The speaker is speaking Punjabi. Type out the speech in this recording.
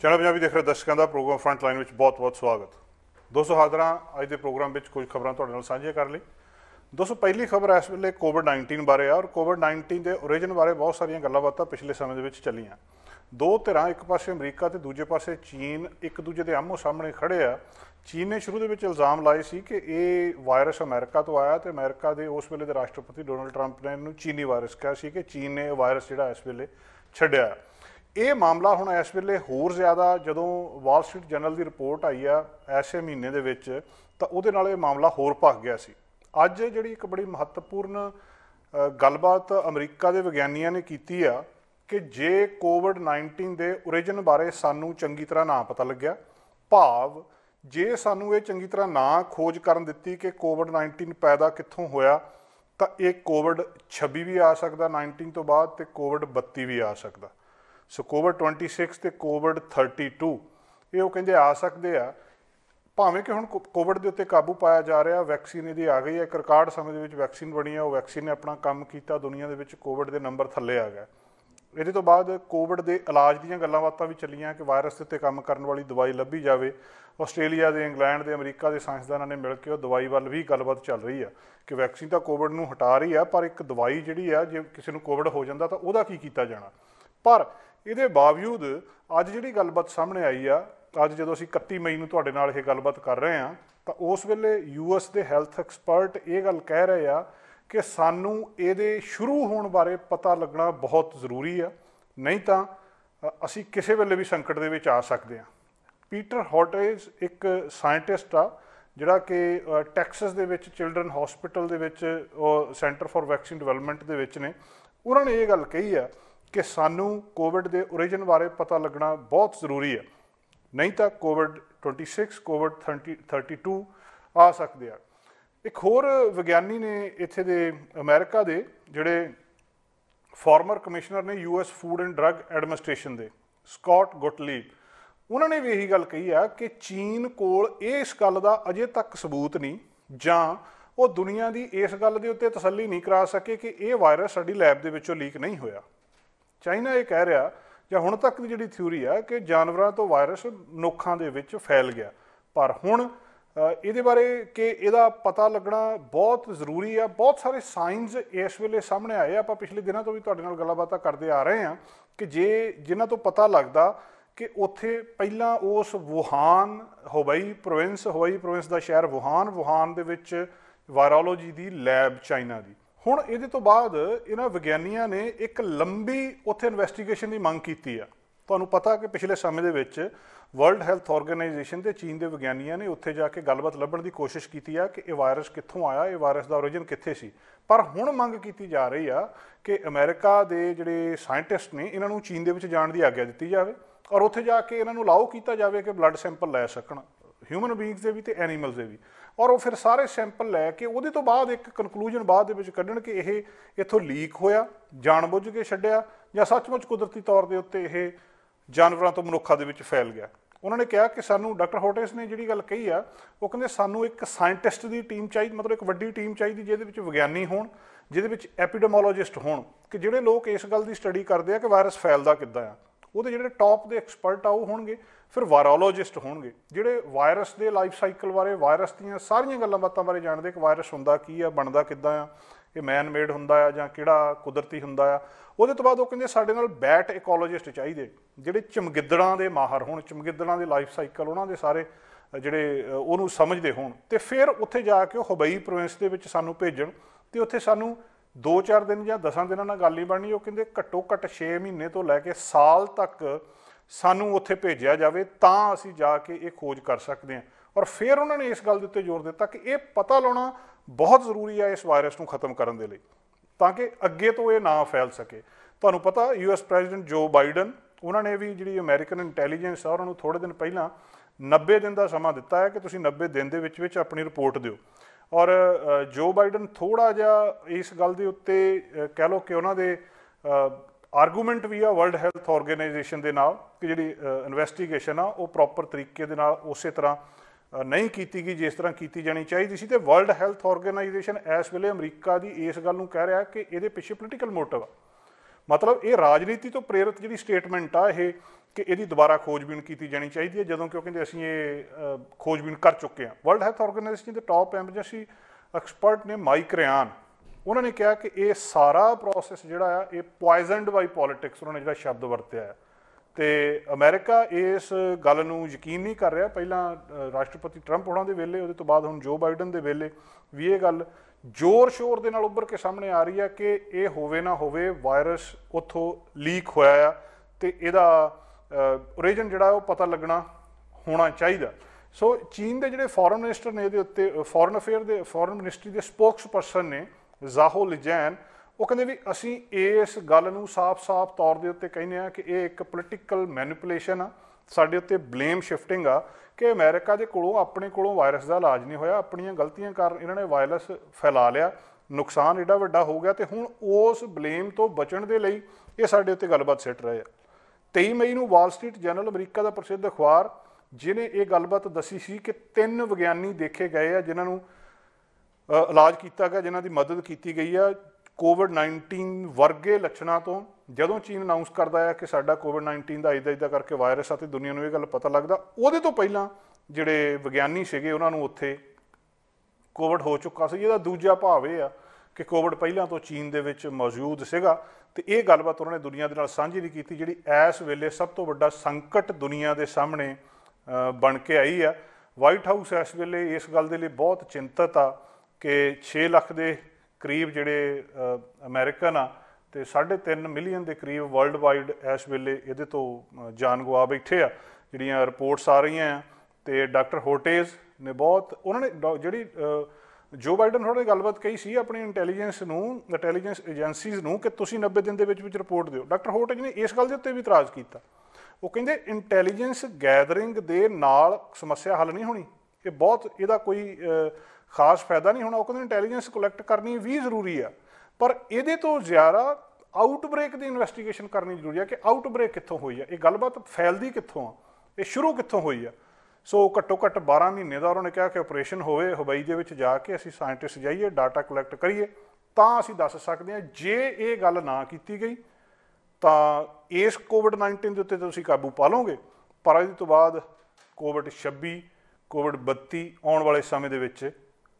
ਚੈਨਲ ਪੰਜਾਬੀ ਦੇਖ ਰਹੇ ਦਰਸ਼ਕਾਂ ਦਾ ਪ੍ਰੋਗਰਾਮ ਫਰੰਟ ਲਾਈਨ ਵਿੱਚ ਬਹੁਤ-ਬਹੁਤ ਸਵਾਗਤ ਦੋਸਤੋ ਹਾਜ਼ਰਾਂ ਅੱਜ ਦੇ ਪ੍ਰੋਗਰਾਮ ਵਿੱਚ ਕੁਝ ਖਬਰਾਂ ਤੁਹਾਡੇ ਨਾਲ ਸਾਂਝੀਆਂ ਕਰ ਲਈ ਦੋਸਤੋ ਪਹਿਲੀ ਖਬਰ ਇਸ ਵੇਲੇ ਕੋਵਿਡ-19 ਬਾਰੇ ਆ ਔਰ ਕੋਵਿਡ-19 ਦੇ origin ਬਾਰੇ ਬਹੁਤ ਸਾਰੀਆਂ ਗੱਲਾਂ-ਬਾਤਾਂ ਪਿਛਲੇ ਸਮੇਂ ਦੇ ਵਿੱਚ ਚੱਲੀਆਂ ਦੋ ਧਿਰਾਂ ਇੱਕ ਪਾਸੇ ਅਮਰੀਕਾ ਤੇ ਦੂਜੇ ਪਾਸੇ ਚੀਨ ਇੱਕ ਦੂਜੇ ਦੇ ਆਮੋ ਸਾਹਮਣੇ ਖੜੇ ਆ ਚੀਨ ਨੇ ਸ਼ੁਰੂ ਦੇ ਵਿੱਚ ਇਲਜ਼ਾਮ ਲਾਏ ਸੀ ਕਿ ਇਹ ਵਾਇਰਸ ਅਮਰੀਕਾ ਤੋਂ ਆਇਆ ਤੇ ਅਮਰੀਕਾ ਦੇ ਉਸ ਵੇਲੇ ਦੇ ਰਾਸ਼ਟਰਪਤੀ ਡੋਨਲਡ ਟਰੰਪ ਨੇ ਇਹਨੂੰ ਚੀਨੀ ਵਾਇਰਸ ਕਿਹਾ ਸੀ ਕਿ ਚੀਨ ਨੇ ਇਹ ਵਾਇਰਸ ਜਿਹੜਾ ਇਸ ਵੇਲੇ ਛੱਡਿਆ ਇਹ ਮਾਮਲਾ ਹੁਣ ਇਸ ਵੇਲੇ ਹੋਰ ਜ਼ਿਆਦਾ ਜਦੋਂ ਵਾਲ ਸਟਰੀਟ ਜਰਨਲ ਦੀ ਰਿਪੋਰਟ ਆਈ ਆ ਐਸੇ ਮਹੀਨੇ ਦੇ ਵਿੱਚ ਤਾਂ ਉਹਦੇ ਨਾਲ ਇਹ ਮਾਮਲਾ ਹੋਰ ਭੱਗ ਗਿਆ ਸੀ ਅੱਜ ਜਿਹੜੀ ਇੱਕ ਬੜੀ ਮਹੱਤਵਪੂਰਨ ਗੱਲਬਾਤ ਅਮਰੀਕਾ ਦੇ ਵਿਗਿਆਨੀਆਂ ਨੇ ਕੀਤੀ ਆ ਕਿ ਜੇ ਕੋਵਿਡ-19 ਦੇ origin ਬਾਰੇ ਸਾਨੂੰ ਚੰਗੀ ਤਰ੍ਹਾਂ ਨਾ ਪਤਾ ਲੱਗਿਆ ਭਾਵ ਜੇ ਸਾਨੂੰ ਇਹ ਚੰਗੀ ਤਰ੍ਹਾਂ ਨਾ ਖੋਜ ਕਰਨ ਦਿੱਤੀ ਕਿ ਕੋਵਿਡ-19 ਪੈਦਾ ਕਿੱਥੋਂ ਹੋਇਆ ਤਾਂ ਇਹ ਕੋਵਿਡ 26 ਵੀ ਆ ਸਕਦਾ 19 ਤੋਂ ਬਾਅਦ ਤੇ ਕੋਵਿਡ 32 ਵੀ ਆ ਸਕਦਾ ਸੋ ਕੋਵਿਡ 26 ਤੇ ਕੋਵਿਡ 32 ਇਹ ਉਹ ਕਹਿੰਦੇ ਆ ਸਕਦੇ ਆ ਭਾਵੇਂ ਕਿ ਹੁਣ ਕੋਵਿਡ ਦੇ ਉੱਤੇ ਕਾਬੂ ਪਾਇਆ ਜਾ ਰਿਹਾ ਵੈਕਸੀਨ ਇਹਦੀ ਆ ਗਈ ਹੈ ਇੱਕ ਰਿਕਾਰਡ ਸਮੇਂ ਦੇ ਵਿੱਚ ਵੈਕਸੀਨ ਬਣੀ ਹੈ ਉਹ ਵੈਕਸੀਨ ਨੇ ਆਪਣਾ ਕੰਮ ਕੀਤਾ ਦੁਨੀਆ ਦੇ ਵਿੱਚ ਕੋਵਿਡ ਦੇ ਨੰਬਰ ਥੱਲੇ ਆ ਗਏ ਇਹਦੇ ਤੋਂ ਬਾਅਦ ਕੋਵਿਡ ਦੇ ਇਲਾਜ ਦੀਆਂ ਗੱਲਾਂ ਬਾਤਾਂ ਵੀ ਚੱਲੀਆਂ ਕਿ ਵਾਇਰਸ ਦੇ ਉੱਤੇ ਕੰਮ ਕਰਨ ਵਾਲੀ ਦਵਾਈ ਲੱਭੀ ਜਾਵੇ ਆਸਟ੍ਰੇਲੀਆ ਦੇ ਇੰਗਲੈਂਡ ਦੇ ਅਮਰੀਕਾ ਦੇ ਸਾਇੰਸਦਾਨਾਂ ਨੇ ਮਿਲ ਕੇ ਉਹ ਦਵਾਈ ਵੱਲ ਵੀ ਗੱਲਬਾਤ ਚੱਲ ਰਹੀ ਆ ਕਿ ਵੈਕਸੀਨ ਤਾਂ ਕੋਵਿਡ ਨੂੰ ਹਟਾ ਰਹੀ ਆ ਪਰ ਇੱਕ ਦਵਾਈ ਜਿਹੜੀ ਆ ਜੇ ਕਿਸੇ ਨੂੰ ਕੋਵਿਡ ਹੋ ਜਾਂਦਾ ਤਾਂ ਉਹਦਾ ਕੀ ਕੀਤਾ ਜਾਣਾ ਪਰ ਇਹਦੇ ਬਾਵਜੂਦ ਅੱਜ ਜਿਹੜੀ ਗੱਲਬਾਤ ਸਾਹਮਣੇ ਆਈ ਆ ਅੱਜ ਜਦੋਂ ਅਸੀਂ 31 ਮਈ ਨੂੰ ਤੁਹਾਡੇ ਨਾਲ ਇਹ ਗੱਲਬਾਤ ਕਰ ਰਹੇ ਆ ਤਾਂ ਉਸ ਵੇਲੇ ਯੂਐਸ ਦੇ ਹੈਲਥ ਐਕਸਪਰਟ ਇਹ ਗੱਲ ਕਹਿ ਰਹੇ ਆ ਕਿ ਸਾਨੂੰ ਇਹਦੇ ਸ਼ੁਰੂ ਹੋਣ ਬਾਰੇ ਪਤਾ ਲੱਗਣਾ ਬਹੁਤ ਜ਼ਰੂਰੀ ਆ ਨਹੀਂ ਤਾਂ ਅਸੀਂ ਕਿਸੇ ਵੇਲੇ ਵੀ ਸੰਕਟ ਦੇ ਵਿੱਚ ਆ ਸਕਦੇ ਆ ਪੀਟਰ ਹੌਟੇਜ ਇੱਕ ਸਾਇੰਟਿਸਟ ਆ ਜਿਹੜਾ ਕਿ ਟੈਕਸਸ ਦੇ ਵਿੱਚ ਚਿਲड्रन ਹਸਪੀਟਲ ਦੇ ਵਿੱਚ ਉਹ ਸੈਂਟਰ ਫਾਰ ਵੈਕਸੀਨ ਡਿਵੈਲਪਮੈਂਟ ਦੇ ਵਿੱਚ ਨੇ ਉਹਨਾਂ ਨੇ ਇਹ ਗੱਲ ਕਹੀ ਆ ਕਿ ਸਾਨੂੰ ਕੋਵਿਡ ਦੇ origin ਬਾਰੇ ਪਤਾ ਲੱਗਣਾ ਬਹੁਤ ਜ਼ਰੂਰੀ ਹੈ ਨਹੀਂ ਤਾਂ ਕੋਵਿਡ 26 ਕੋਵਿਡ 30 32 ਆ ਸਕਦੇ ਆ ਇੱਕ ਹੋਰ ਵਿਗਿਆਨੀ ਨੇ ਇੱਥੇ ਦੇ ਅਮਰੀਕਾ ਦੇ ਜਿਹੜੇ ਫਾਰਮਰ ਕਮਿਸ਼ਨਰ ਨੇ US food and drug administration ਦੇ ਸਕਾਟ ਗੁਟਲੀਬ ਉਹਨਾਂ ਨੇ ਵੀ ਇਹੀ ਗੱਲ ਕਹੀ ਆ ਕਿ ਚੀਨ ਕੋਲ ਇਸ ਗੱਲ ਦਾ ਅਜੇ ਤੱਕ ਸਬੂਤ ਨਹੀਂ ਜਾਂ ਉਹ ਦੁਨੀਆ ਦੀ ਇਸ ਗੱਲ ਦੇ ਉੱਤੇ ਤਸੱਲੀ ਨਹੀਂ ਕਰਾ ਸਕੇ ਕਿ ਇਹ ਵਾਇਰਸ ਸਾਡੀ ਲੈਬ ਦੇ ਵਿੱਚੋਂ ਲੀਕ ਨਹੀਂ ਹੋਇਆ ਚਾਈਨਾ ਇਹ ਕਹਿ ਰਿਹਾ ਜਾਂ ਹੁਣ ਤੱਕ ਦੀ ਜਿਹੜੀ ਥਿਊਰੀ ਆ ਕਿ ਜਾਨਵਰਾਂ ਤੋਂ ਵਾਇਰਸ ਮਨੁੱਖਾਂ ਦੇ ਵਿੱਚ ਫੈਲ ਗਿਆ ਪਰ ਹੁਣ ਇਹਦੇ ਬਾਰੇ ਕਿ ਇਹਦਾ ਪਤਾ ਲੱਗਣਾ ਬਹੁਤ ਜ਼ਰੂਰੀ ਆ ਬਹੁਤ ਸਾਰੇ ਸਾਈਨਸ ਇਸ ਵੇਲੇ ਸਾਹਮਣੇ ਆਏ ਆਪਾਂ ਪਿਛਲੇ ਦਿਨਾਂ ਤੋਂ ਵੀ ਤੁਹਾਡੇ ਨਾਲ ਗੱਲਬਾਤ ਕਰਦੇ ਆ ਰਹੇ ਆ ਕਿ ਜੇ ਜਿਨ੍ਹਾਂ ਤੋਂ ਪਤਾ ਲੱਗਦਾ ਕਿ ਉੱਥੇ ਪਹਿਲਾਂ ਉਸ Wuhan Hubei province Hubei province ਦਾ ਸ਼ਹਿਰ ਵੁਹਾਨ ਵੁਹਾਨ ਦੇ ਵਿੱਚ ਵਾਇਰੋਲੋਜੀ ਦੀ ਲੈਬ ਚਾਈਨਾ ਦੀ ਹੁਣ ਇਹਦੇ ਤੋਂ ਬਾਅਦ ਇਹਨਾਂ ਵਿਗਿਆਨੀਆਂ ਨੇ ਇੱਕ ਲੰਬੀ ਉੱਥੇ ਇਨਵੈਸਟੀਗੇਸ਼ਨ ਦੀ ਮੰਗ ਕੀਤੀ ਆ ਤੁਹਾਨੂੰ ਪਤਾ ਕਿ ਪਿਛਲੇ ਸਮੇਂ ਦੇ ਵਿੱਚ ਵਰਲਡ ਹੈਲਥ ਆਰਗੇਨਾਈਜੇਸ਼ਨ ਤੇ ਚੀਨ ਦੇ ਵਿਗਿਆਨੀਆਂ ਨੇ ਉੱਥੇ ਜਾ ਕੇ ਗੱਲਬਾਤ ਲੱਭਣ ਦੀ ਕੋਸ਼ਿਸ਼ ਕੀਤੀ ਆ ਕਿ ਇਹ ਵਾਇਰਸ ਕਿੱਥੋਂ ਆਇਆ ਇਹ ਵਾਇਰਸ ਦਾ origin ਕਿੱਥੇ ਸੀ ਪਰ ਹੁਣ ਮੰਗ ਕੀਤੀ ਜਾ ਰਹੀ ਆ ਕਿ ਅਮਰੀਕਾ ਦੇ ਜਿਹੜੇ ਸਾਇੰਟਿਸਟ ਨੇ ਇਹਨਾਂ ਨੂੰ ਚੀਨ ਦੇ ਵਿੱਚ ਜਾਣ ਦੀ ਆਗਿਆ ਦਿੱਤੀ ਜਾਵੇ ਔਰ ਉੱਥੇ ਜਾ ਕੇ ਇਹਨਾਂ ਨੂੰ ਲਾਓ ਕੀਤਾ ਜਾਵੇ ਕਿ ਬਲੱਡ ਸੈਂਪਲ ਲੈ ਸਕਣ ਹਿਊਮਨ ਬੀਇੰਗਸ ਦੇ ਵੀ ਤੇ ਐਨੀਮਲਸ ਦੇ ਵੀ ਔਰ ਉਹ ਫਿਰ ਸਾਰੇ ਸੈਂਪਲ ਲੈ ਕੇ ਉਹਦੇ ਤੋਂ ਬਾਅਦ ਇੱਕ ਕਨਕਲੂਜਨ ਬਾਅਦ ਦੇ ਵਿੱਚ ਕੱਢਣ ਕਿ ਇਹ ਇਥੋਂ ਲੀਕ ਹੋਇਆ ਜਾਣਬੁੱਝ ਕੇ ਛੱਡਿਆ ਜਾਂ ਸੱਚਮੁੱਚ ਕੁਦਰਤੀ ਤੌਰ ਦੇ ਉੱਤੇ ਇਹ ਜਾਨਵਰਾਂ ਤੋਂ ਮਨੁੱਖਾਂ ਦੇ ਵਿੱਚ ਫੈਲ ਗਿਆ ਉਹਨਾਂ ਨੇ ਕਿਹਾ ਕਿ ਸਾਨੂੰ ਡਾਕਟਰ ਹੋਟੇਸ ਨੇ ਜਿਹੜੀ ਗੱਲ ਕਹੀ ਆ ਉਹ ਕਹਿੰਦੇ ਸਾਨੂੰ ਇੱਕ ਸਾਇੰਟਿਸਟ ਦੀ ਟੀਮ ਚਾਹੀਦੀ ਮਤਲਬ ਇੱਕ ਵੱਡੀ ਟੀਮ ਚਾਹੀਦੀ ਜਿਹਦੇ ਵਿੱਚ ਵਿਗਿਆਨੀ ਹੋਣ ਜਿਹਦੇ ਵਿੱਚ ਐਪੀਡੈਮੋਲੋਜਿਸਟ ਹੋਣ ਕਿ ਜਿਹੜੇ ਲੋਕ ਇਸ ਗੱਲ ਦੀ ਸਟੱਡੀ ਕਰਦੇ ਆ ਕਿ ਵਾਇਰਸ ਫੈਲਦਾ ਕਿੱਦਾਂ ਆ ਉਹਦੇ ਜਿਹੜੇ ਟੌਪ ਦੇ ਐਕਸਪਰਟ ਆ ਉਹ ਹੋਣਗੇ ਫਿਰ ਵਾਇਰੋਲੋਜਿਸਟ ਹੋਣਗੇ ਜਿਹੜੇ ਵਾਇਰਸ ਦੇ ਲਾਈਫ ਸਾਈਕਲ ਬਾਰੇ ਵਾਇਰਸ ਦੀਆਂ ਸਾਰੀਆਂ ਗੱਲਾਂ ਬਾਤਾਂ ਬਾਰੇ ਜਾਣਦੇ ਕਿ ਵਾਇਰਸ ਹੁੰਦਾ ਕੀ ਆ ਬਣਦਾ ਕਿੱਦਾਂ ਆ ਇਹ ਮੈਨ ਮੇਡ ਹੁੰਦਾ ਆ ਜਾਂ ਕਿਹੜਾ ਕੁਦਰਤੀ ਹੁੰਦਾ ਆ ਉਹਦੇ ਤੋਂ ਬਾਅਦ ਉਹ ਕਹਿੰਦੇ ਸਾਡੇ ਨਾਲ ਬੈਟ ਇਕੋਲੋਜਿਸਟ ਚਾਹੀਦੇ ਜਿਹੜੇ ਚਮਗਿੱਦੜਾਂ ਦੇ ਮਾਹਰ ਹੋਣ ਚਮਗਿੱਦੜਾਂ ਦੇ ਲਾਈਫ ਸਾਈਕਲ ਉਹਨਾਂ ਦੇ ਸਾਰੇ ਜਿਹੜੇ ਉਹਨੂੰ ਸਮਝਦੇ ਹੋਣ ਤੇ ਫਿਰ ਉੱਥੇ ਜਾ ਕੇ ਉਹ ਹਬਈ ਪ੍ਰੋਵਿੰਸ ਦੇ ਵਿੱਚ ਸਾਨੂੰ ਭੇਜਣ ਤੇ ਉੱਥੇ ਸਾਨੂੰ 2-4 ਦਿਨ ਜਾਂ 10 ਦਿਨਾਂ ਨਾਲ ਗੱਲ ਹੀ ਬਣਨੀ ਉਹ ਕਹਿੰਦੇ ਘੱਟੋ ਘੱਟ 6 ਮਹੀਨੇ ਤੋਂ ਲੈ ਕੇ ਸਾਲ ਤੱਕ ਸਾਨੂੰ ਉੱਥੇ ਭੇਜਿਆ ਜਾਵੇ ਤਾਂ ਅਸੀਂ ਜਾ ਕੇ ਇਹ ਖੋਜ ਕਰ ਸਕਦੇ ਹਾਂ ਔਰ ਫਿਰ ਉਹਨਾਂ ਨੇ ਇਸ ਗੱਲ ਦੇ ਉੱਤੇ ਜ਼ੋਰ ਦਿੱਤਾ ਕਿ ਇਹ ਪਤਾ ਲਾਉਣਾ ਬਹੁਤ ਜ਼ਰੂਰੀ ਹੈ ਇਸ ਵਾਇਰਸ ਨੂੰ ਖਤਮ ਕਰਨ ਦੇ ਲਈ ਤਾਂ ਕਿ ਅੱਗੇ ਤੋਂ ਇਹ ਨਾ ਫੈਲ ਸਕੇ ਤੁਹਾਨੂੰ ਪਤਾ ਯੂਐਸ ਪ੍ਰੈਜ਼ੀਡੈਂਟ ਜੋ ਬਾਈਡਨ ਉਹਨਾਂ ਨੇ ਵੀ ਜਿਹੜੀ ਅਮਰੀਕਨ ਇੰਟੈਲੀਜੈਂਸ ਆ ਉਹਨਾਂ ਨੂੰ ਥੋੜੇ ਦਿਨ ਪਹਿਲਾਂ 90 ਦਿਨ ਦਾ ਸਮਾਂ ਦਿੱਤਾ ਹੈ ਕਿ ਤੁਸੀਂ 90 ਦਿਨ ਦੇ ਵਿੱਚ ਵਿੱਚ ਆਪਣੀ ਰਿਪੋਰਟ ਦਿਓ ਔਰ ਜੋ ਬਾਈਡਨ ਥੋੜਾ ਜਿਹਾ ਇਸ ਗੱਲ ਦੇ ਉੱਤੇ ਕਹਿ ਲੋ ਕਿ ਉਹਨਾਂ ਦੇ ਆਰਗੂਮੈਂਟ ਵੀ ਆ ਵਰਲਡ ਹੈਲਥ ਆਰਗੇਨਾਈਜੇਸ਼ਨ ਦੇ ਨਾਲ ਕਿ ਜਿਹੜੀ ਇਨਵੈਸਟੀਗੇਸ਼ਨ ਆ ਉਹ ਪ੍ਰੋਪਰ ਤਰੀਕੇ ਦੇ ਨਾਲ ਉਸੇ ਤਰ੍ਹਾਂ ਨਹੀਂ ਕੀਤੀ ਗਈ ਜਿਸ ਤਰ੍ਹਾਂ ਕੀਤੀ ਜਾਣੀ ਚਾਹੀਦੀ ਸੀ ਤੇ ਵਰਲਡ ਹੈਲਥ ਆਰਗੇਨਾਈਜੇਸ਼ਨ ਇਸ ਵੇਲੇ ਅਮਰੀਕਾ ਦੀ ਇਸ ਗੱਲ ਨੂੰ ਕਹਿ ਰਿਹਾ ਕਿ ਇਹਦੇ ਪਿੱਛੇ ਪੋਲੀਟੀਕਲ ਮੋਟਿਵ ਆ ਮਤਲਬ ਇਹ ਰਾਜਨੀਤੀ ਤੋਂ ਪ੍ਰੇਰਿਤ ਜਿਹੜੀ ਸਟੇਟਮੈਂਟ ਆ ਇਹ ਕਿ ਇਹਦੀ ਦੁਬਾਰਾ ਖੋਜਬੀਨ ਕੀਤੀ ਜਾਣੀ ਚਾਹੀਦੀ ਹੈ ਜਦੋਂ ਕਿ ਉਹ ਕਹਿੰਦੇ ਅਸੀਂ ਇਹ ਖੋਜਬੀਨ ਕਰ ਚੁੱਕੇ ਹਾਂ ਵਰਲਡ ਹੈਲਥ ਆਰਗੇਨਾਈਜੇਸ਼ਨ ਦੇ ਟਾਪ ਐਮਰਜੈਂਸੀ ਐਕਸਪਰਟ ਨੇ ਮਾਈਕ ਰਿਆਨ ਉਹਨਾਂ ਨੇ ਕਿਹਾ ਕਿ ਇਹ ਸਾਰਾ ਪ੍ਰੋਸੈਸ ਜਿਹੜਾ ਆ ਇਹ ਪੋਇਜ਼ਨਡ ਬਾਈ ਪੋਲਿਟਿਕਸ ਉਹਨਾਂ ਨੇ ਜਿਹੜਾ ਸ਼ਬਦ ਵਰਤਿਆ ਹੈ ਤੇ ਅਮਰੀਕਾ ਇਸ ਗੱਲ ਨੂੰ ਯਕੀਨ ਨਹੀਂ ਕਰ ਰਿਹਾ ਪਹਿਲਾਂ ਰਾਸ਼ਟਰਪਤੀ ਟਰੰਪ ਉਹਨਾਂ ਦੇ ਵੇਲੇ ਉਹਦੇ ਤੋਂ ਬਾਅਦ ਹੁਣ ਜੋ ਬਾਈਡਨ ਦੇ ਵੇਲੇ ਵੀ ਇਹ ਗੱਲ ਜ਼ੋਰ ਸ਼ੋਰ ਦੇ ਨਾਲ ਉੱਭਰ ਕੇ ਸਾਹਮਣੇ ਆ ਰਹੀ ਹੈ ਕਿ ਇਹ ਹੋਵੇ ਨਾ ਹੋਵੇ ਵਾਇਰਸ ਉਥੋਂ ਲੀਕ ਹੋਇਆ ਆ ਤੇ ਇਹਦਾ origin ਜਿਹੜਾ ਉਹ ਪਤਾ ਲੱਗਣਾ ਹੋਣਾ ਚਾਹੀਦਾ ਸੋ ਚੀਨ ਦੇ ਜਿਹੜੇ ਫੋਰਨ ਮਿਨਿਸਟਰ ਨੇ ਇਹਦੇ ਉੱਤੇ ਫੋਰਨ ਅਫੇਅਰ ਦੇ ਫੋਰਨ ਮਿਨਿਸਟਰੀ ਦੇ ਸਪੋਕਸਪਰਸਨ ਨੇ ਜ਼ਾਹੋ ਲਿਜੈਨ ਉਹ ਕਹਿੰਦੇ ਵੀ ਅਸੀਂ ਇਸ ਗੱਲ ਨੂੰ ਸਾਫ਼-ਸਾਫ਼ ਤੌਰ ਦੇ ਉੱਤੇ ਕਹਿੰਦੇ ਆ ਕਿ ਇਹ ਇੱਕ ਪੋਲਿਟੀਕਲ ਮੈਨੀਪੂਲੇਸ਼ਨ ਆ ਸਾਡੇ ਉੱਤੇ ਬਲੇਮ ਸ਼ਿਫਟਿੰਗ ਆ ਕਿ ਅਮਰੀਕਾ ਦੇ ਕੋਲੋਂ ਆਪਣੇ ਕੋਲੋਂ ਵਾਇਰਸ ਦਾ ਇਲਾਜ ਨਹੀਂ ਹੋਇਆ ਆਪਣੀਆਂ ਗਲਤੀਆਂ ਕਾਰਨ ਇਹਨਾਂ ਨੇ ਵਾਇਰਸ ਫੈਲਾ ਲਿਆ ਨੁਕਸਾਨ ਏਡਾ ਵੱਡਾ ਹੋ ਗਿਆ ਤੇ ਹੁਣ ਉਸ ਬਲੇਮ ਤੋਂ ਬਚਣ ਦੇ ਲਈ ਇਹ ਸਾਡੇ ਉੱਤੇ ਗੱਲਬਾਤ ਸਿੱਟ ਰਹੇ ਆ 23 ਮਈ ਨੂੰ ਵਾਲ ਸਟਰੀਟ ਜਰਨਲ ਅਮਰੀਕਾ ਦਾ ਪ੍ਰਸਿੱਧ ਅਖਬਾਰ ਜਿਨੇ ਇਹ ਗੱਲਬਾਤ ਦੱਸੀ ਸੀ ਕਿ ਤਿੰਨ ਵਿਗਿਆਨੀ ਦੇਖੇ ਗਏ ਆ ਜਿਨ੍ਹਾਂ ਨੂੰ ਇਲਾਜ ਕੀਤਾ ਗਿਆ ਜਿਨ੍ਹਾਂ ਦੀ ਮਦਦ ਕੀਤੀ ਗਈ ਆ ਕੋਵਿਡ-19 ਵਰਗੇ ਲੱਛਣਾਂ ਤੋਂ ਜਦੋਂ ਚੀਨ ਅਨਾਉਂਸ ਕਰਦਾ ਹੈ ਕਿ ਸਾਡਾ ਕੋਵਿਡ-19 ਦਾ ਇਦਾਂ ਇਦਾਂ ਕਰਕੇ ਵਾਇਰਸ ਆ ਤੇ ਦੁਨੀਆ ਨੂੰ ਇਹ ਗੱਲ ਪਤਾ ਲੱਗਦਾ ਉਹਦੇ ਤੋਂ ਪਹਿਲਾਂ ਜਿਹੜੇ ਵਿਗਿਆਨੀ ਸੀਗੇ ਉਹਨਾਂ ਨੂੰ ਉੱਥੇ ਕੋਵਿਡ ਹੋ ਚੁੱਕਾ ਸੀ ਇਹਦਾ ਦੂਜਾ ਭਾਵ ਇਹ ਆ ਕਿ ਕੋਵਿਡ ਪਹਿਲਾਂ ਤੋਂ ਚੀਨ ਦੇ ਵਿੱਚ ਮੌਜੂਦ ਸੀਗਾ ਤੇ ਇਹ ਗੱਲਬਾਤ ਉਹਨਾਂ ਨੇ ਦੁਨੀਆ ਦੇ ਨਾਲ ਸਾਂਝੀ ਨਹੀਂ ਕੀਤੀ ਜਿਹੜੀ ਇਸ ਵੇਲੇ ਸਭ ਤੋਂ ਵੱਡਾ ਸੰਕਟ ਦੁਨੀਆ ਦੇ ਸਾਹਮਣੇ ਬਣ ਕੇ ਆਈ ਆ ਵਾਈਟ ਹਾਊਸ ਇਸ ਵੇਲੇ ਇਸ ਗੱਲ ਦੇ ਲਈ ਬਹੁਤ ਚਿੰਤਤ ਆ ਕਿ 6 ਲੱਖ ਦੇ ਕਰੀਬ ਜਿਹੜੇ ਅਮਰੀਕਨ ਆ ਤੇ 3.5 ਮਿਲੀਅਨ ਦੇ ਕਰੀਬ ਵਰਲਡ ਵਾਈਡ ਇਸ ਵੇਲੇ ਇਹਦੇ ਤੋਂ ਜਾਨ ਗਵਾ ਬੈਠੇ ਆ ਜਿਹੜੀਆਂ ਰਿਪੋਰਟਸ ਆ ਰਹੀਆਂ ਆ ਤੇ ਡਾਕਟਰ ਹੋਟੇਜ਼ ਨੇ ਬਹੁਤ ਉਹਨਾਂ ਨੇ ਜਿਹੜੀ ਜੋ ਬਾਈਡਨ ਹੋਣੇ ਨੇ ਗੱਲਬਾਤ ਕਹੀ ਸੀ ਆਪਣੀ ਇੰਟੈਲੀਜੈਂਸ ਨੂੰ ਇੰਟੈਲੀਜੈਂਸ ਏਜੰਸੀਜ਼ ਨੂੰ ਕਿ ਤੁਸੀਂ 90 ਦਿਨ ਦੇ ਵਿੱਚ ਵਿੱਚ ਰਿਪੋਰਟ ਦਿਓ ਡਾਕਟਰ ਹੋਟੇਜ ਨੇ ਇਸ ਗੱਲ ਦੇ ਉੱਤੇ ਵੀ ਇਤਰਾਜ਼ ਕੀਤਾ ਉਹ ਕਹਿੰਦੇ ਇੰਟੈਲੀਜੈਂਸ ਗੈਦਰਿੰਗ ਦੇ ਨਾਲ ਸਮੱਸਿਆ ਹੱਲ ਨਹੀਂ ਹੋਣੀ ਇਹ ਬਹੁਤ ਇਹਦਾ ਕੋਈ ਖਾਸ ਫਾਇਦਾ ਨਹੀਂ ਹੋਣਾ ਉਹ ਕਹਿੰਦੇ ਇੰਟੈਲੀਜੈਂਸ ਕਲੈਕਟ ਕਰਨੀ ਵੀ ਜ਼ਰੂਰੀ ਆ ਪਰ ਇਹਦੇ ਤੋਂ ਜ਼ਿਆਦਾ ਆਊਟਬ੍ਰੇਕ ਦੀ ਇਨਵੈਸਟੀਗੇਸ਼ਨ ਕਰਨੀ ਜ਼ਰੂਰੀ ਆ ਕਿ ਆਊਟਬ੍ਰੇਕ ਕਿੱਥੋਂ ਹੋਈ ਆ ਇਹ ਗੱਲਬਾਤ ਫੈਲਦੀ ਕਿੱਥੋਂ ਆ ਇਹ ਸ਼ੁਰੂ ਕਿੱਥੋਂ ਹੋਈ ਆ ਸੋ ਘੱਟੋ ਘੱਟ 12 ਮਹੀਨੇ ਦਾ ਉਹਨਾਂ ਨੇ ਕਿਹਾ ਕਿ ਆਪਰੇਸ਼ਨ ਹੋਵੇ ਹਵਾਈ ਦੇ ਵਿੱਚ ਜਾ ਕੇ ਅਸੀਂ ਸਾਇੰਟਿਸਟ ਜਾਈਏ ਡਾਟਾ ਕਲੈਕਟ ਕਰੀਏ ਤਾਂ ਅਸੀਂ ਦੱਸ ਸਕਦੇ ਹਾਂ ਜੇ ਇਹ ਗੱਲ ਨਾ ਕੀਤੀ ਗਈ ਤਾਂ ਇਸ ਕੋਵਿਡ-19 ਦੇ ਉੱਤੇ ਤੁਸੀਂ ਕਾਬੂ ਪਾ ਲਓਗੇ ਪਰ ਇਹਦੇ ਤੋਂ ਬਾਅਦ ਕੋਵਿਡ 26 ਕੋਵਿਡ 32 ਆਉਣ ਵਾਲੇ ਸਮੇਂ ਦੇ ਵਿੱਚ